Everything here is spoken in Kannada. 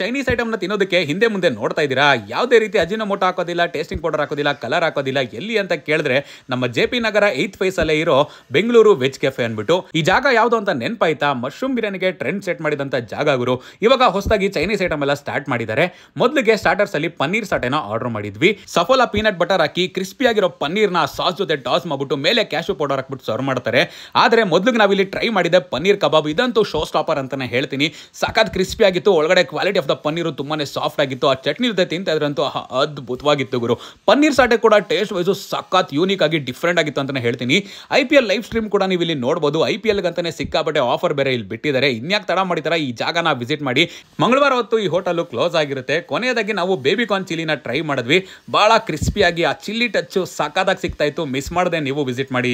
ಚೈನೀಸ್ ಐಟಮ್ನ ತಿನ್ನೋದಕ್ಕೆ ಹಿಂದೆ ಮುಂದೆ ನೋಡ್ತಾ ಇದ್ದೀರಾ ಯಾವುದೇ ರೀತಿ ಮೋಟ ಹಾಕೋದಿಲ್ಲ ಟೇಸ್ಟಿಂಗ್ ಪೌಡರ್ ಹಾಕೋದಿಲ್ಲ ಕಲರ್ ಹಾಕೋದಿಲ್ಲ ಎಲ್ಲಿ ಅಂತ ಕೇಳಿದ್ರೆ ನಮ್ಮ ಜೆ ಪಿ ನಗರ ಏತ್ ಫೇಸಲ್ಲೇ ಇರೋ ಬೆಂಗಳೂರು ವೆಜ್ ಕೆಫೆ ಅಂದ್ಬಿಟ್ಟು ಈ ಜಾಗ ಯಾವುದು ಅಂತ ನೆನಪಾಯ್ತಾ ಮಶ್ರೂಮ್ ಬಿರಿಯಾನಿಗೆ ಟ್ರೆಂಡ್ ಸೆಟ್ ಮಾಡಿದಂತ ಜಾಗ ಗುರು ಇವಾಗ ಹೊಸದಾಗಿ ಚೈನೀಸ್ ಐಟಮ್ ಎಲ್ಲ ಸ್ಟಾರ್ಟ್ ಮಾಡಿದ್ದಾರೆ ಮೊದಲಿಗೆ ಸ್ಟಾರ್ಟರ್ಸ್ ಅಲ್ಲಿ ಪನ್ನೀರ್ ಸಾಟೆನ ಆರ್ಡರ್ ಮಾಡಿದ್ವಿ ಸಫೋಲಾ ಪೀನಟ್ ಬಟರ್ ಹಾಕಿ ಕ್ರಿಸ್ಪಿಯಾಗಿರೋ ಪನ್ನೀರ್ನ ಸಾಸ್ ಜೊತೆ ಟಾಸ್ ಮಾಡ್ಬಿಟ್ಟು ಮೇಲೆ ಕ್ಯಾಶು ಪೌಡರ್ ಹಾಕ್ಬಿಟ್ಟು ಸರ್ವ್ ಮಾಡ್ತಾರೆ ಆದ್ರೆ ಮೊದಲಿಗೆ ನಾವಿಲ್ಲಿ ಟ್ರೈ ಮಾಡಿದ ಪನ್ನೀರ್ ಕಬಾಬ್ ಇದಂತೂ ಶೋ ಸ್ಟಾಪರ್ ಅಂತಾನೆ ಹೇಳ್ತೀನಿ ಸಖತ್ ಆಗಿತ್ತು ಒಳಗಡೆ quality of of the paneer ತುಂಬಾ ಸಾಫ್ಟ್ ಆಗಿತ್ತು ಆ ಚಟ್ನಿ ಇರ್ತೈತಿ ಅಂತ ಅದ್ರಂತೂ ಅದ್ಭುತವಾಗಿತ್ತು ಗುರು ಪನ್ನೀರ್ ಸಾಟೆ ಕೂಡ ಟೇಸ್ಟ್ ವೈಸು ಸಖತ್ ಯೂನಿಕ್ ಆಗಿ ಡಿಫ್ರೆಂಟ್ ಆಗಿತ್ತು ಅಂತಲೇ ಹೇಳ್ತೀನಿ I P L live stream ಕೂಡ ನೀವು ಇಲ್ಲಿ ನೋಡಬಹುದು ಐ ಪಿ ಎಲ್ ಎಲ್ಗಂತಾನೆ ಸಿಕ್ಕಾಪಟ್ಟೆ ಆಫರ್ ಬೇರೆ ಇಲ್ಲಿ ಬಿಟ್ಟಿದ್ದಾರೆ ಇನ್ಯಾಕೆ ತಡ ಮಾಡಿದ್ದಾರೆ ಈ ಜಾಗನ ವಿಸಿಟ್ ಮಾಡಿ ಮಂಗಳವಾರ ಹೊತ್ತು ಈ ಹೋಟೆಲು ಕ್ಲೋಸ್ ಆಗಿರುತ್ತೆ ಕೊನೆಯದಾಗಿ ನಾವು ಬೇಬಿ ಕಾರ್ನ್ ಚಿಲ್ಲಿನ ಟ್ರೈ ಮಾಡಿದ್ವಿ ಭಾಳ ಕ್ರಿಸ್ಪಿಯಾಗಿ ಆ ಚಿಲ್ಲಿ ಟಚ್ ಸಖತ್ತಾಗಿ ಸಿಗ್ತಾ ಇತ್ತು ಮಿಸ್ ಮಾಡದೆ ನೀವು ವಿಸಿಟ್ ಮಾಡಿ